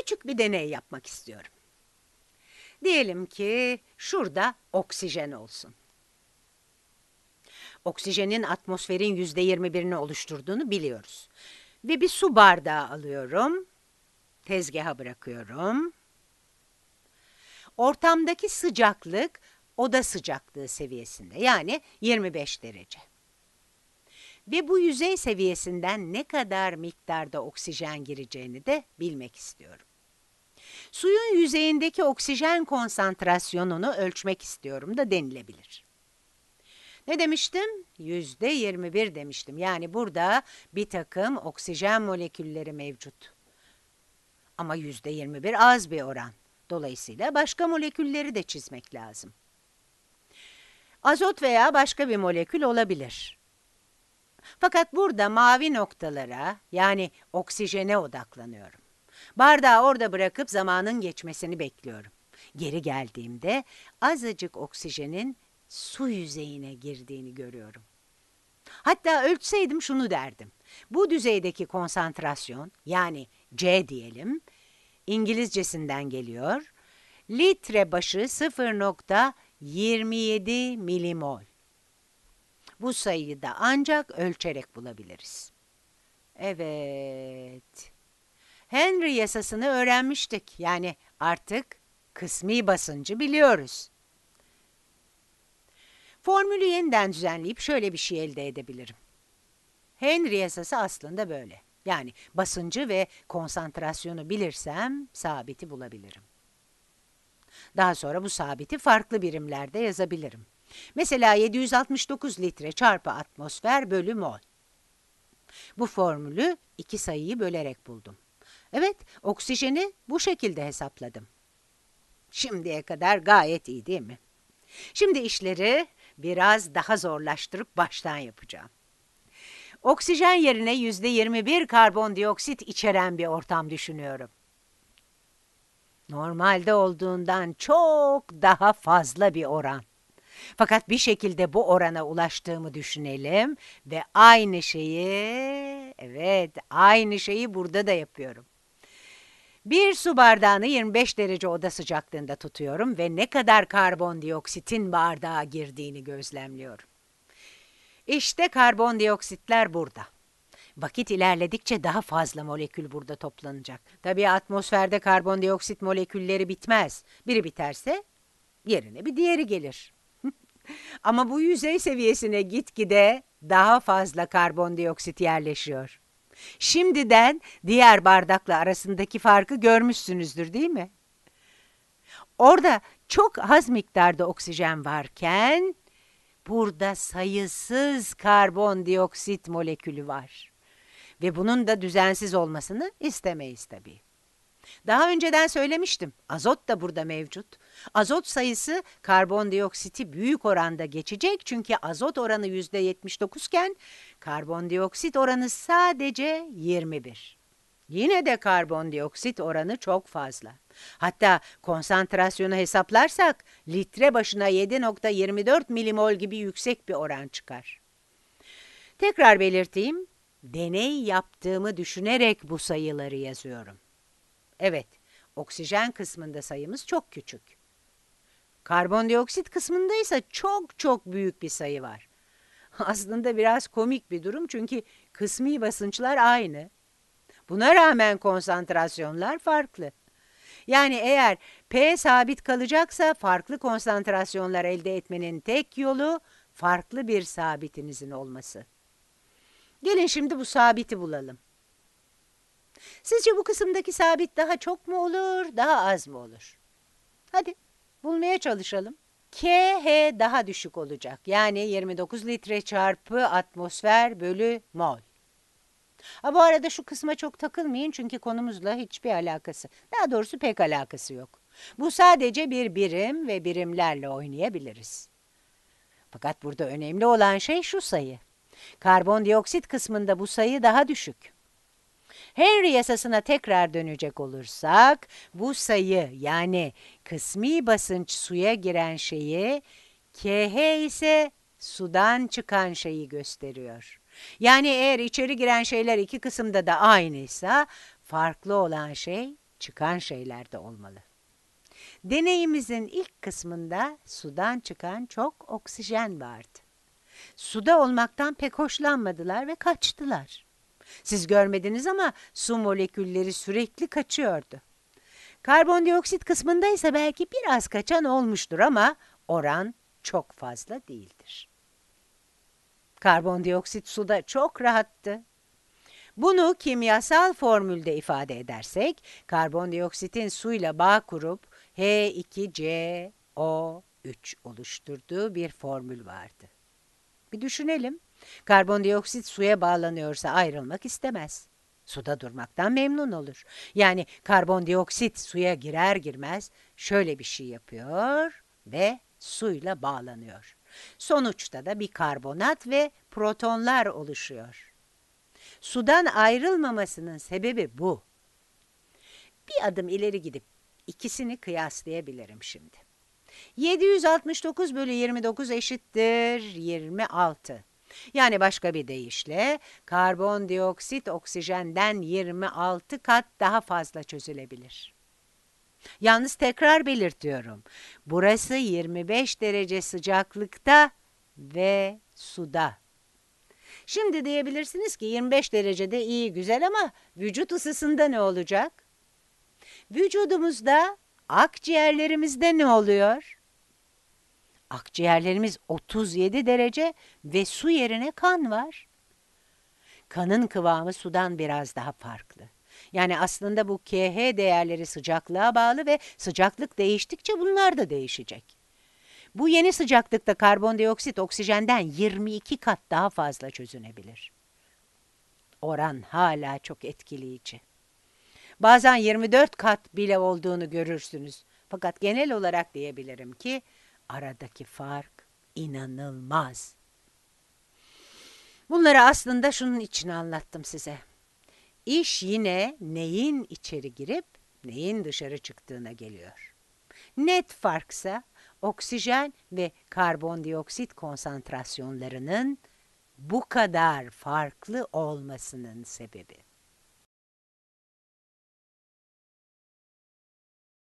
küçük bir deney yapmak istiyorum. Diyelim ki şurada oksijen olsun. Oksijenin atmosferin yüzde yirmi birini oluşturduğunu biliyoruz. Ve bir su bardağı alıyorum. Tezgaha bırakıyorum. Ortamdaki sıcaklık oda sıcaklığı seviyesinde yani 25 derece. Ve bu yüzey seviyesinden ne kadar miktarda oksijen gireceğini de bilmek istiyorum suyun yüzeyindeki oksijen konsantrasyonunu ölçmek istiyorum da denilebilir. Ne demiştim? 21 demiştim. Yani burada bir takım oksijen molekülleri mevcut. Ama 21 az bir oran. Dolayısıyla başka molekülleri de çizmek lazım. Azot veya başka bir molekül olabilir. Fakat burada mavi noktalara yani oksijene odaklanıyorum. Bardağı orada bırakıp zamanın geçmesini bekliyorum. Geri geldiğimde azıcık oksijenin su yüzeyine girdiğini görüyorum. Hatta ölçseydim şunu derdim. Bu düzeydeki konsantrasyon yani C diyelim İngilizcesinden geliyor. Litre başı 0.27 milimol. Bu sayıyı da ancak ölçerek bulabiliriz. Evet. Henry yasasını öğrenmiştik. Yani artık kısmi basıncı biliyoruz. Formülü yeniden düzenleyip şöyle bir şey elde edebilirim. Henry yasası aslında böyle. Yani basıncı ve konsantrasyonu bilirsem sabiti bulabilirim. Daha sonra bu sabiti farklı birimlerde yazabilirim. Mesela 769 litre çarpı atmosfer bölü mol. Bu formülü iki sayıyı bölerek buldum. Evet, oksijeni bu şekilde hesapladım. Şimdiye kadar gayet iyi değil mi? Şimdi işleri biraz daha zorlaştırıp baştan yapacağım. Oksijen yerine yüzde 21 karbondioksit içeren bir ortam düşünüyorum. Normalde olduğundan çok daha fazla bir oran. Fakat bir şekilde bu orana ulaştığımı düşünelim ve aynı şeyi, evet aynı şeyi burada da yapıyorum. Bir su bardağını 25 derece oda sıcaklığında tutuyorum ve ne kadar karbondioksitin bardağa girdiğini gözlemliyorum. İşte karbondioksitler burada. Vakit ilerledikçe daha fazla molekül burada toplanacak. Tabii atmosferde karbondioksit molekülleri bitmez. Biri biterse yerine bir diğeri gelir. Ama bu yüzey seviyesine gitgide daha fazla karbondioksit yerleşiyor. Şimdiden diğer bardakla arasındaki farkı görmüşsünüzdür değil mi? Orada çok az miktarda oksijen varken burada sayısız karbondioksit molekülü var. Ve bunun da düzensiz olmasını istemeyiz tabii. Daha önceden söylemiştim. Azot da burada mevcut. Azot sayısı karbondioksiti büyük oranda geçecek çünkü azot oranı %79 iken karbondioksit oranı sadece 21. Yine de karbondioksit oranı çok fazla. Hatta konsantrasyonu hesaplarsak litre başına 7.24 milimol gibi yüksek bir oran çıkar. Tekrar belirteyim, deney yaptığımı düşünerek bu sayıları yazıyorum. Evet, oksijen kısmında sayımız çok küçük. Karbondioksit kısmında ise çok çok büyük bir sayı var. Aslında biraz komik bir durum çünkü kısmi basınçlar aynı. Buna rağmen konsantrasyonlar farklı. Yani eğer P sabit kalacaksa farklı konsantrasyonlar elde etmenin tek yolu farklı bir sabitinizin olması. Gelin şimdi bu sabiti bulalım. Sizce bu kısımdaki sabit daha çok mu olur, daha az mı olur? Hadi bulmaya çalışalım. KH daha düşük olacak. Yani 29 litre çarpı atmosfer bölü mol. Ha bu arada şu kısma çok takılmayın çünkü konumuzla hiçbir alakası. Daha doğrusu pek alakası yok. Bu sadece bir birim ve birimlerle oynayabiliriz. Fakat burada önemli olan şey şu sayı. Karbondioksit kısmında bu sayı daha düşük. Henry yasasına tekrar dönecek olursak bu sayı yani kısmi basınç suya giren şeyi, KH ise sudan çıkan şeyi gösteriyor. Yani eğer içeri giren şeyler iki kısımda da aynıysa farklı olan şey çıkan şeylerde olmalı. Deneyimizin ilk kısmında sudan çıkan çok oksijen vardı. Suda olmaktan pek hoşlanmadılar ve kaçtılar. Siz görmediniz ama su molekülleri sürekli kaçıyordu. Karbondioksit kısmında ise belki biraz kaçan olmuştur ama oran çok fazla değildir. Karbondioksit suda çok rahattı. Bunu kimyasal formülde ifade edersek, karbondioksitin suyla bağ kurup H2CO3 oluşturduğu bir formül vardı. Bir düşünelim. Karbondioksit suya bağlanıyorsa ayrılmak istemez. Suda durmaktan memnun olur. Yani karbondioksit suya girer girmez şöyle bir şey yapıyor ve suyla bağlanıyor. Sonuçta da bir karbonat ve protonlar oluşuyor. Sudan ayrılmamasının sebebi bu. Bir adım ileri gidip ikisini kıyaslayabilirim şimdi. 769 bölü 29 eşittir 26. Yani başka bir deyişle karbondioksit oksijenden 26 kat daha fazla çözülebilir. Yalnız tekrar belirtiyorum. Burası 25 derece sıcaklıkta ve suda. Şimdi diyebilirsiniz ki 25 derecede iyi güzel ama vücut ısısında ne olacak? Vücudumuzda akciğerlerimizde ne oluyor? Akciğerlerimiz 37 derece ve su yerine kan var. Kanın kıvamı sudan biraz daha farklı. Yani aslında bu KH değerleri sıcaklığa bağlı ve sıcaklık değiştikçe bunlar da değişecek. Bu yeni sıcaklıkta karbondioksit oksijenden 22 kat daha fazla çözünebilir. Oran hala çok etkileyici bazen 24 kat bile olduğunu görürsünüz. Fakat genel olarak diyebilirim ki aradaki fark inanılmaz. Bunları aslında şunun için anlattım size. İş yine neyin içeri girip neyin dışarı çıktığına geliyor. Net farksa oksijen ve karbondioksit konsantrasyonlarının bu kadar farklı olmasının sebebi.